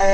Hello,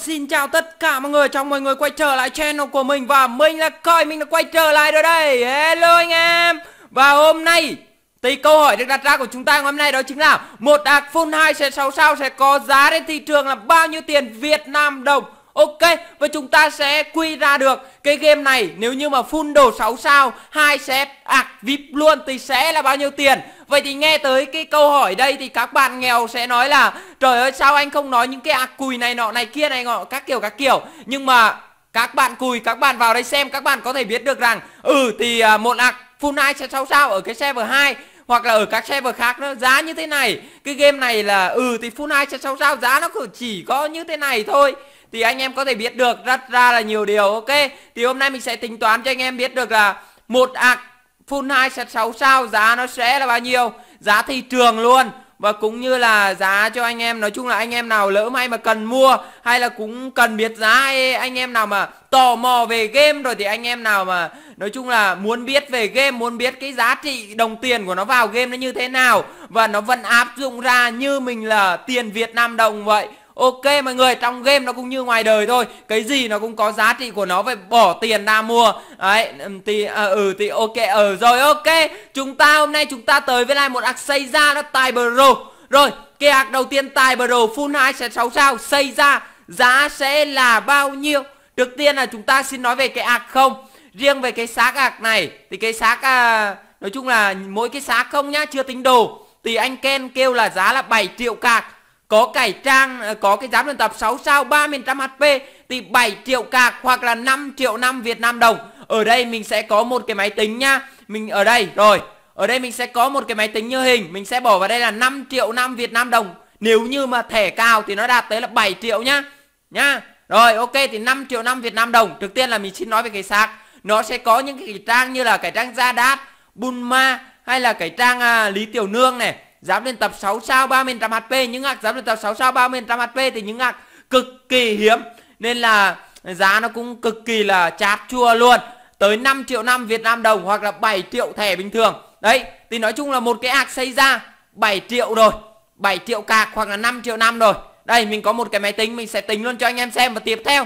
xin chào tất cả mọi người, chào mọi người quay trở lại channel của mình Và mình là Coi, mình đã quay trở lại rồi đây Hello anh em Và hôm nay, thì câu hỏi được đặt ra của chúng ta ngày hôm nay đó chính là Một đạc phun 2 sẽ 6 sao sẽ có giá trên thị trường là bao nhiêu tiền Việt Nam đồng Ok, và chúng ta sẽ quy ra được cái game này nếu như mà full đồ 6 sao, hai set ạc à, VIP luôn thì sẽ là bao nhiêu tiền? Vậy thì nghe tới cái câu hỏi đây thì các bạn nghèo sẽ nói là trời ơi sao anh không nói những cái ạc à, cùi này nọ này kia này nọ các kiểu các kiểu. Nhưng mà các bạn cùi các bạn vào đây xem các bạn có thể biết được rằng ừ thì à, một ạc full hai sẽ 6 sao ở cái server 2 hoặc là ở các server khác nó giá như thế này cái game này là ừ thì full hai sẽ 6 sao giá nó chỉ có như thế này thôi thì anh em có thể biết được rất ra là nhiều điều ok thì hôm nay mình sẽ tính toán cho anh em biết được là một ạc full hai sạch 6 sao giá nó sẽ là bao nhiêu giá thị trường luôn và cũng như là giá cho anh em nói chung là anh em nào lỡ may mà cần mua hay là cũng cần biết giá hay anh em nào mà tò mò về game rồi thì anh em nào mà nói chung là muốn biết về game muốn biết cái giá trị đồng tiền của nó vào game nó như thế nào và nó vẫn áp dụng ra như mình là tiền Việt Nam đồng vậy ok mọi người trong game nó cũng như ngoài đời thôi cái gì nó cũng có giá trị của nó phải bỏ tiền ra mua đấy ừ, thì à, ừ thì ok ở ờ, ừ, rồi ok chúng ta hôm nay chúng ta tới với lại một ạc xây ra nó tài bro rồi cái ạc đầu tiên tài bro full hai sẽ sáu sao xây ra giá sẽ là bao nhiêu trước tiên là chúng ta xin nói về cái ạc không riêng về cái xác ạc này thì cái xác à, nói chung là mỗi cái xác không nhá chưa tính đồ thì anh Ken kêu là giá là 7 triệu cạc có cải trang ờ, có cái giám luyện tập 6 sao 300 HP thì 7 triệu cạc hoặc là 5 triệu năm Việt Nam đồng ở đây mình sẽ có một cái máy tính nhá mình ở đây rồi ở đây mình sẽ có một cái máy tính như hình mình sẽ bỏ vào đây là 5 triệu năm Việt Nam đồng nếu như mà thẻ cao thì nó đạt tới là 7 triệu nhá nhá rồi ok thì 5 triệu năm Việt Nam đồng Trước tiên là mình xin nói về cái sạc Nó sẽ có những cái trang như là cái trang Gia Đát Bunma hay là cái trang à, Lý Tiểu Nương này Giáp lên tập 6 sao 30% HP Những hạc giáp lên tập 6 sao 30% HP Thì những hạc cực kỳ hiếm Nên là giá nó cũng cực kỳ là chát chua luôn Tới 5 triệu năm Việt Nam đồng Hoặc là 7 triệu thẻ bình thường Đấy thì nói chung là một cái hạc xây ra 7 triệu rồi 7 triệu cạc hoặc là 5 triệu năm rồi Đây mình có một cái máy tính mình sẽ tính luôn cho anh em xem và tiếp theo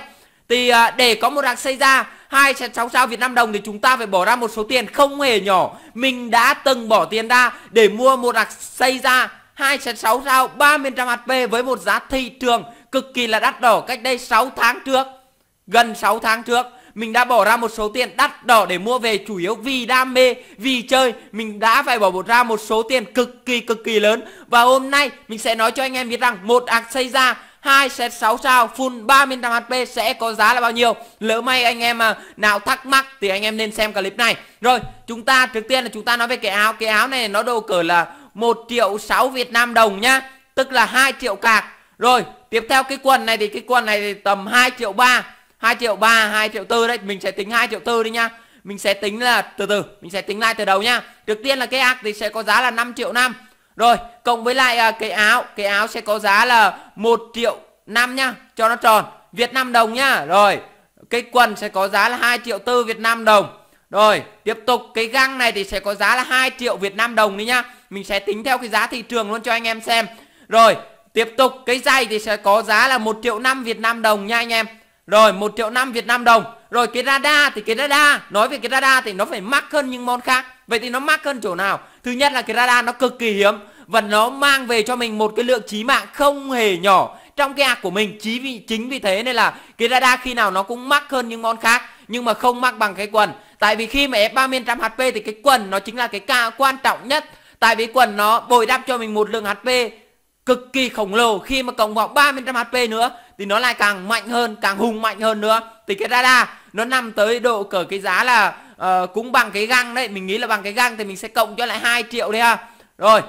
Thì à, để có một hạc xây ra 2.6 sao Việt Nam đồng thì chúng ta phải bỏ ra một số tiền không hề nhỏ. Mình đã từng bỏ tiền ra để mua một hạt xây ra 2.6 sao 30% HP với một giá thị trường cực kỳ là đắt đỏ cách đây 6 tháng trước. Gần 6 tháng trước mình đã bỏ ra một số tiền đắt đỏ để mua về chủ yếu vì đam mê, vì chơi Mình đã phải bỏ ra một số tiền cực kỳ cực kỳ lớn Và hôm nay mình sẽ nói cho anh em biết rằng một ạc xây ra 2 set 6 sao full 35 HP sẽ có giá là bao nhiêu lỡ may anh em à, nào thắc mắc thì anh em nên xem clip này rồi chúng ta trước tiên là chúng ta nói về cái áo cái áo này nó đồ cỡ là 1 triệu 6 Việt Nam đồng nhá tức là 2 triệu cạc rồi tiếp theo cái quần này thì cái quần này thì tầm 2 triệu 3 2 triệu 3 2 triệu 4 đấy mình sẽ tính 2 triệu 4 đi nhá mình sẽ tính là từ từ mình sẽ tính lại từ đầu nhá trước tiên là cái ạc thì sẽ có giá là 5 triệu 5 rồi cộng với lại à, cái áo Cái áo sẽ có giá là 1 triệu 5 nhá Cho nó tròn Việt Nam đồng nhá Rồi cái quần sẽ có giá là 2 triệu tư Việt Nam đồng Rồi tiếp tục cái găng này thì sẽ có giá là 2 triệu Việt Nam đồng đi nhá Mình sẽ tính theo cái giá thị trường luôn cho anh em xem Rồi tiếp tục cái giày thì sẽ có giá là 1 triệu 5 Việt Nam đồng nha anh em Rồi 1 triệu 5 Việt Nam đồng Rồi cái radar thì cái radar Nói về cái radar thì nó phải mắc hơn những món khác Vậy thì nó mắc hơn chỗ nào Thứ nhất là cái radar nó cực kỳ hiếm và nó mang về cho mình một cái lượng chí mạng không hề nhỏ trong cái hạc của mình chí vì chính vì thế nên là cái radar khi nào nó cũng mắc hơn những món khác nhưng mà không mắc bằng cái quần tại vì khi mà F30 trăm HP thì cái quần nó chính là cái ca quan trọng nhất tại vì quần nó bồi đắp cho mình một lượng HP cực kỳ khổng lồ khi mà cộng vào trăm HP nữa thì nó lại càng mạnh hơn càng hùng mạnh hơn nữa thì cái radar nó nằm tới độ cỡ cái giá là à, cũng bằng cái găng đấy mình nghĩ là bằng cái găng thì mình sẽ cộng cho lại 2 triệu đi ha rồi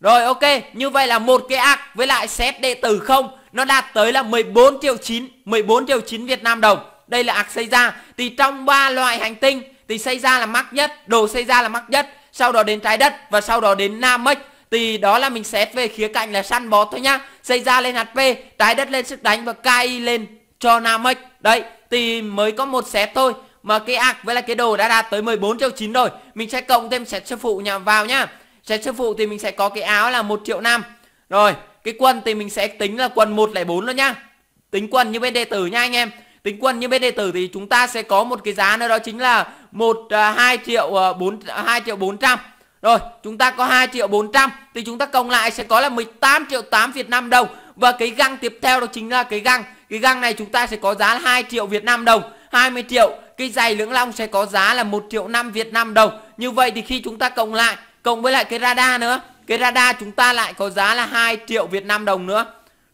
rồi ok như vậy là một cái ác với lại xét đệ tử không nó đạt tới là 14 triệu 9 14 triệu 9 Việt Nam đồng đây là ạc xây ra thì trong ba loại hành tinh thì xây ra là mắc nhất đồ xây ra là mắc nhất sau đó đến trái đất và sau đó đến Nam Mech thì đó là mình xét về khía cạnh là săn bót thôi nhá xây ra lên HP trái đất lên sức đánh và KI lên cho Nam Mech đấy thì mới có một xét thôi mà cái ạc với là cái đồ đã đạt tới 14 triệu 9 rồi Mình sẽ cộng thêm set sư phụ nhà vào nhá Set sư phụ thì mình sẽ có cái áo là 1 triệu năm Rồi cái quần thì mình sẽ tính là quần 104 nữa nhá Tính quần như bên đệ tử nha anh em Tính quần như bên đệ tử thì chúng ta sẽ có một cái giá nữa đó chính là một à, hai triệu à, bốn hai triệu bốn trăm rồi, chúng ta có 2 triệu 400 Thì chúng ta cộng lại sẽ có là 18 triệu 8 Việt Nam đồng Và cái găng tiếp theo đó chính là cái găng Cái găng này chúng ta sẽ có giá là 2 triệu Việt Nam đồng 20 triệu cái giày lưỡng long sẽ có giá là 1 triệu 5 Việt Nam đồng Như vậy thì khi chúng ta cộng lại Cộng với lại cái radar nữa Cái radar chúng ta lại có giá là 2 triệu Việt Nam đồng nữa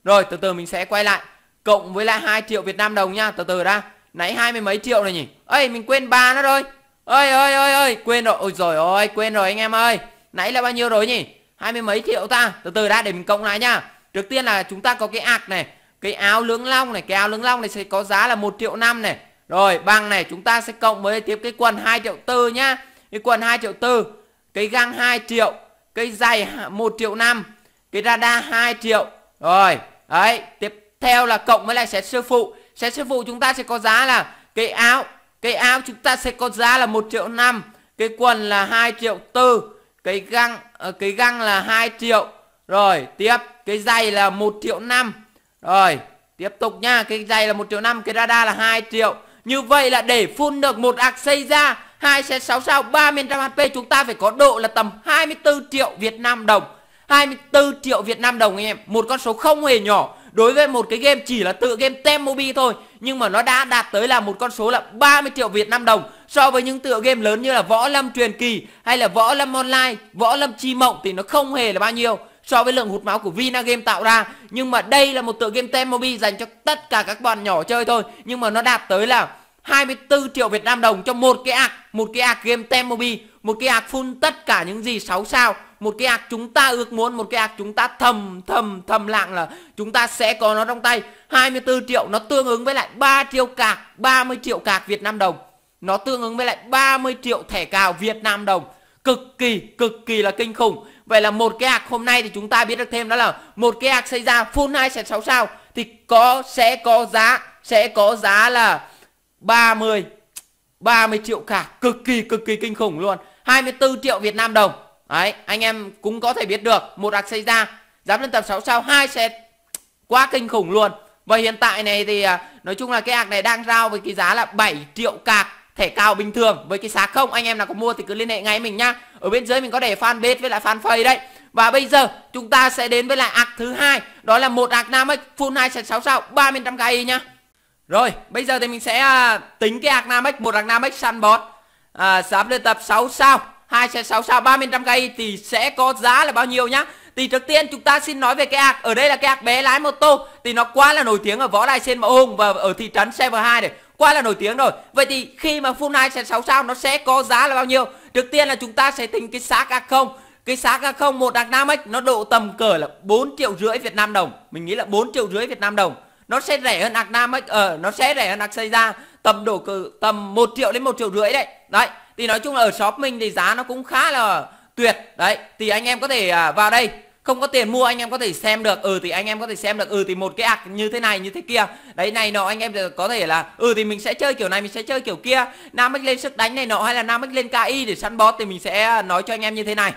Rồi từ từ mình sẽ quay lại Cộng với lại 2 triệu Việt Nam đồng nha Từ từ ra Nãy hai mươi mấy triệu này nhỉ ơi mình quên ba nó rồi ơi ơi ơi ơi quên rồi ôi rồi ôi quên rồi anh em ơi nãy là bao nhiêu rồi nhỉ hai mươi mấy triệu ta từ từ đã để mình cộng lại nha trước tiên là chúng ta có cái ạc này cái áo lưỡng long này cái áo lưỡng long này sẽ có giá là một triệu năm này rồi bằng này chúng ta sẽ cộng với tiếp cái quần 2 triệu tư nhá. Cái quần 2 triệu tư, cái găng 2 triệu, cái giày 1 triệu 5, cái radar 2 triệu. Rồi, đấy, tiếp theo là cộng với lại xét sư phụ. Xét sư phụ chúng ta sẽ có giá là cái áo, cái áo chúng ta sẽ có giá là 1 triệu 5, cái quần là 2 triệu tư, cái găng ờ, cái găng là 2 triệu. Rồi, tiếp cái giày là 1 triệu 5. Rồi, tiếp tục nha, cái giày là 1 triệu 5, cái radar là 2 triệu. Như vậy là để phun được một ạc xây ra 2 xe 6 sao 30 HP chúng ta phải có độ là tầm 24 triệu Việt Nam đồng 24 triệu Việt Nam đồng anh em Một con số không hề nhỏ Đối với một cái game chỉ là tự game Temmobi thôi Nhưng mà nó đã đạt tới là một con số là 30 triệu Việt Nam đồng So với những tựa game lớn như là Võ Lâm Truyền Kỳ Hay là Võ Lâm Online, Võ Lâm Chi Mộng Thì nó không hề là bao nhiêu so với lượng hút máu của Vinagame tạo ra nhưng mà đây là một tựa game Temobi dành cho tất cả các bạn nhỏ chơi thôi nhưng mà nó đạt tới là 24 triệu Việt Nam đồng cho một cái ạc một cái ạc game Temobi một cái ạc full tất cả những gì 6 sao một cái ạc chúng ta ước muốn một cái ạc chúng ta thầm thầm thầm lặng là chúng ta sẽ có nó trong tay 24 triệu nó tương ứng với lại 3 triệu cạc 30 triệu cạc Việt Nam đồng nó tương ứng với lại 30 triệu thẻ cào Việt Nam đồng cực kỳ cực kỳ là kinh khủng Vậy là một cái hạc hôm nay thì chúng ta biết được thêm đó là một cái hạc xây ra full 2.6 sao thì có sẽ có giá sẽ có giá là 30 30 triệu cả cực kỳ cực kỳ kinh khủng luôn 24 triệu Việt Nam đồng đấy anh em cũng có thể biết được một hạc xây ra dám lên tập 6 sao hai sẽ quá kinh khủng luôn và hiện tại này thì à, nói chung là cái hạc này đang giao với cái giá là 7 triệu cạc thẻ cao bình thường với cái giá không anh em nào có mua thì cứ liên hệ ngay mình nhá ở bên dưới mình có để fanpage với lại fanpage đấy và bây giờ chúng ta sẽ đến với lại ạc thứ hai đó là một ạc nam full hai sáu sao ba mươi trăm cây nhá rồi bây giờ thì mình sẽ à, tính cái ạc nam một ạc nam săn bọt à, sắp lên tập 6 sao hai 2 xe 6 sao 3500 cây thì sẽ có giá là bao nhiêu nhá thì trước tiên chúng ta xin nói về cái ạc ở đây là cái ạc bé lái mô tô thì nó quá là nổi tiếng ở võ đài sen mẫu hùng và ở thị trấn server hai này quá là nổi tiếng rồi Vậy thì khi mà full night sàn 6 sao nó sẽ có giá là bao nhiêu Trước tiên là chúng ta sẽ tính cái xác A0 cái xác A0 một đặc Nam ấy nó độ tầm cỡ là 4 triệu rưỡi Việt Nam đồng Mình nghĩ là 4 triệu rưỡi Việt Nam đồng Nó sẽ rẻ hơn Nam ấy, ờ, Nó sẽ rẻ hơn xây ra Tầm độ cỡ tầm 1 triệu đến 1 triệu rưỡi đấy Đấy thì nói chung là ở shop mình thì giá nó cũng khá là tuyệt Đấy thì anh em có thể à, vào đây không có tiền mua anh em có thể xem được ừ thì anh em có thể xem được ừ thì một cái ạc như thế này như thế kia đấy này nọ anh em có thể là ừ thì mình sẽ chơi kiểu này mình sẽ chơi kiểu kia nam lên sức đánh này nọ hay là nam lên ki để săn bot thì mình sẽ à, nói cho anh em như thế này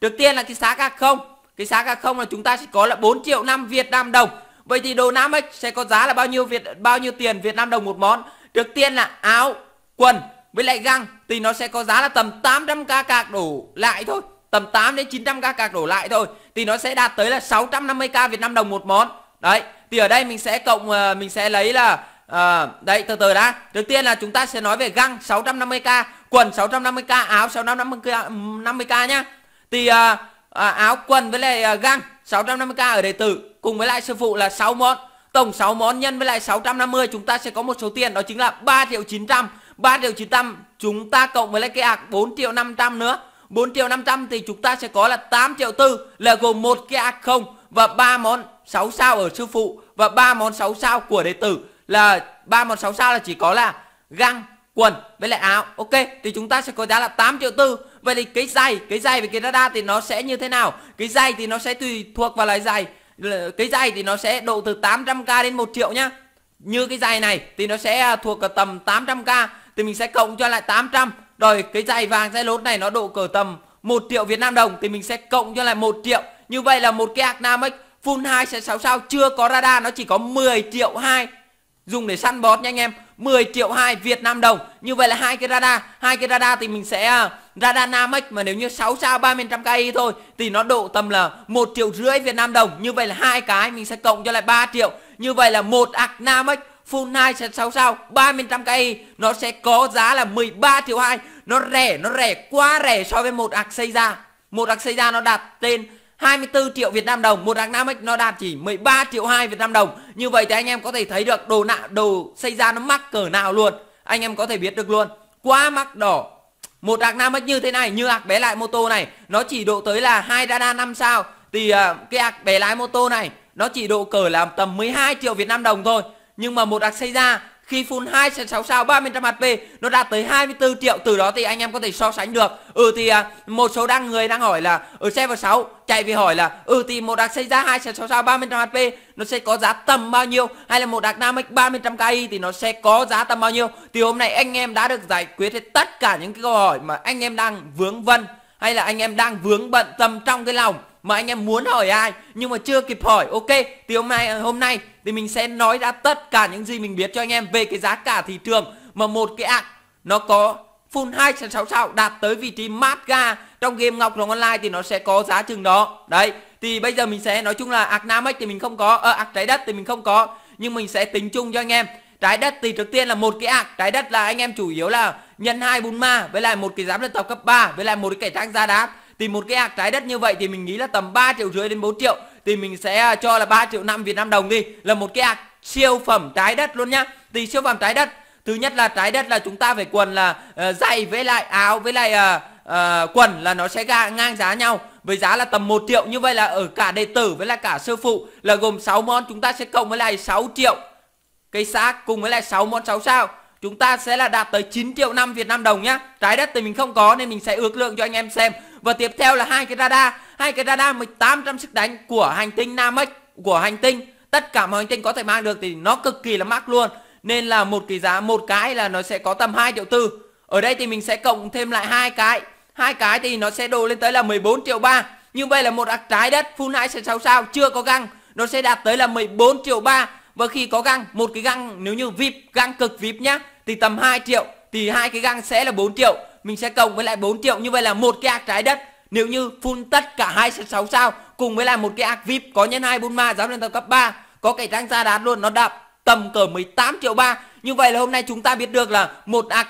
đầu tiên là cái xác ca không cái xác ca không là chúng ta sẽ có là 4 triệu năm việt nam đồng vậy thì đồ nam sẽ có giá là bao nhiêu việt bao nhiêu tiền việt nam đồng một món trước tiên là áo quần với lại găng thì nó sẽ có giá là tầm 800k cạc đổ lại thôi tầm 8 đến 900k cạc đổ lại thôi thì nó sẽ đạt tới là 650k Việt Nam đồng một món. Đấy, thì ở đây mình sẽ cộng ờ, mình sẽ lấy là à, đấy từ từ đã. Trước tiên là chúng ta sẽ nói về găng 650k, quần 650k, áo 650k 50k nhá. Thì à, à, áo quần với lại à, găng 650k ở đệ tử cùng với lại sư phụ là 6 món. Tổng 6 món nhân với lại 650 chúng ta sẽ có một số tiền đó chính là 3 triệu 900. 3 triệu 900 chúng ta cộng với lại cái ạc 4 triệu 500 nữa 4 triệu 500 thì chúng ta sẽ có là 8 triệu tư là gồm một cái A0 và ba món 6 sao ở sư phụ và ba món 6 sao của đệ tử là ba món 6 sao là chỉ có là găng, quần với lại áo. Ok, thì chúng ta sẽ có giá là 8 triệu tư. Vậy thì cái giày, cái giày với cái radar thì nó sẽ như thế nào? Cái giày thì nó sẽ tùy thuộc vào loại giày. Cái giày thì nó sẽ độ từ 800k đến 1 triệu nhá. Như cái giày này thì nó sẽ à, thuộc tầm 800k thì mình sẽ cộng cho lại 800 rồi cái giải vàng giải lốt này nó độ cỡ tầm 1 triệu Việt Nam đồng thì mình sẽ cộng cho lại 1 triệu. Như vậy là một cái Agnamex full 2 sẽ 6 sao chưa có radar nó chỉ có 10 triệu 2 dùng để săn bót nha anh em. 10 triệu 2 Việt Nam đồng. Như vậy là hai cái radar, hai cái radar thì mình sẽ à, radar Namex mà nếu như 6 sao 3500 KI thôi thì nó độ tầm là 1 triệu rưỡi Việt Nam đồng. Như vậy là hai cái mình sẽ cộng cho lại 3 triệu. Như vậy là một ạc Namex Full Night 6 sao 35 KI Nó sẽ có giá là 13 triệu 2 Nó rẻ, nó rẻ, quá rẻ so với một ạc xây ra Một ạc xây ra nó đạt tên 24 triệu Việt Nam đồng Một ạc Nam nó đạt chỉ 13 triệu 2 Việt Nam đồng Như vậy thì anh em có thể thấy được đồ nạ, đồ xây ra nó mắc cỡ nào luôn Anh em có thể biết được luôn Quá mắc đỏ một ạc nam như thế này như ạc bé lại mô tô này nó chỉ độ tới là hai radar 5 sao thì uh, cái ạc bé lái mô tô này nó chỉ độ cỡ là tầm 12 triệu Việt Nam đồng thôi nhưng mà một đặc xây ra khi full 2 6 sao 300 HP nó đạt tới 24 triệu từ đó thì anh em có thể so sánh được ừ thì à, một số đang người đang hỏi là ở ừ, xe vào 6 chạy về hỏi là ừ thì một đặc xây ra 2 6 sao 300 HP nó sẽ có giá tầm bao nhiêu hay là một đặc Namex 300 Ki thì nó sẽ có giá tầm bao nhiêu thì hôm nay anh em đã được giải quyết hết tất cả những cái câu hỏi mà anh em đang vướng vân hay là anh em đang vướng bận tâm trong cái lòng mà anh em muốn hỏi ai nhưng mà chưa kịp hỏi ok thì hôm nay à, hôm nay thì mình sẽ nói ra tất cả những gì mình biết cho anh em về cái giá cả thị trường mà một cái ạc nó có full 266 đạt tới vị trí mát ga trong game Ngọc Rồng Online thì nó sẽ có giá chừng đó. Đấy, thì bây giờ mình sẽ nói chung là ạc ấy thì mình không có, ờ ạc trái đất thì mình không có, nhưng mình sẽ tính chung cho anh em. Trái đất thì trước tiên là một cái ạc, trái đất là anh em chủ yếu là nhân hai bún ma với lại một cái giám luyện tộc cấp 3 với lại một cái cải trang da đá tìm một cái hạt trái đất như vậy thì mình nghĩ là tầm 3 triệu rưỡi đến 4 triệu thì mình sẽ à, cho là 3 triệu năm Việt Nam đồng đi là một cái hạt siêu phẩm trái đất luôn nhá thì siêu phẩm trái đất thứ nhất là trái đất là chúng ta phải quần là uh, ờ, giày với lại áo với lại uh, uh, quần là nó sẽ ga, ngang giá nhau với giá là tầm 1 triệu như vậy là ở cả đệ tử với lại cả sư phụ là gồm 6 món chúng ta sẽ cộng với lại 6 triệu cây xác cùng với lại 6 món 6 sao chúng ta sẽ là đạt tới 9 triệu năm Việt Nam đồng nhá trái đất thì mình không có nên mình sẽ ước lượng cho anh em xem và tiếp theo là hai cái radar hai cái radar 800 sức đánh của hành tinh Namek của hành tinh tất cả mọi hành tinh có thể mang được thì nó cực kỳ là mắc luôn nên là một cái giá một cái là nó sẽ có tầm 2 triệu tư ở đây thì mình sẽ cộng thêm lại hai cái hai cái thì nó sẽ đổ lên tới là 14 triệu ba như vậy là một ạc trái đất full hai sẽ sao sao chưa có găng nó sẽ đạt tới là 14 triệu ba và khi có găng một cái găng nếu như vip găng cực vip nhá thì tầm 2 triệu thì hai cái găng sẽ là 4 triệu mình sẽ cộng với lại 4 triệu như vậy là một cái ác trái đất nếu như full tất cả hai sáu sao cùng với lại một cái ác vip có nhân hai bốn ma giáo lên tầng cấp 3 có cái trang ra đát luôn nó đạp tầm cỡ 18 triệu ba như vậy là hôm nay chúng ta biết được là một ác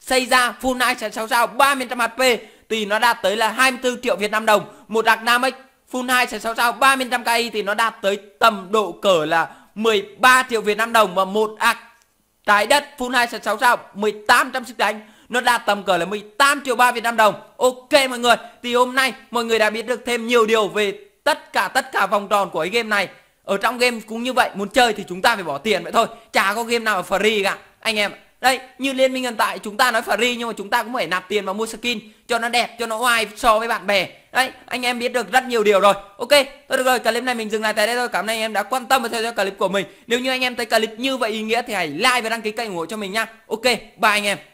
xây ra full hai sáu sao ba mươi trăm HP thì nó đạt tới là 24 triệu Việt Nam đồng một ác Namex full 2 sẽ 6 sao trăm KI thì nó đạt tới tầm độ cỡ là 13 triệu Việt Nam đồng và một ạc trái đất full 2 sẽ 6 sao 1800 sức đánh nó đạt tầm cỡ là 18 triệu 3 Việt Nam đồng. Ok mọi người, thì hôm nay mọi người đã biết được thêm nhiều điều về tất cả tất cả vòng tròn của cái game này. Ở trong game cũng như vậy, muốn chơi thì chúng ta phải bỏ tiền vậy thôi. Chả có game nào free cả anh em Đây, như Liên minh hiện tại chúng ta nói free nhưng mà chúng ta cũng phải nạp tiền vào mua skin cho nó đẹp, cho nó oai so với bạn bè. Đấy, anh em biết được rất nhiều điều rồi. Ok, thôi được rồi, clip này mình dừng lại tại đây thôi. Cảm ơn anh em đã quan tâm và theo dõi clip của mình. Nếu như anh em thấy clip như vậy ý nghĩa thì hãy like và đăng ký kênh ủng hộ cho mình nhá Ok, bye anh em.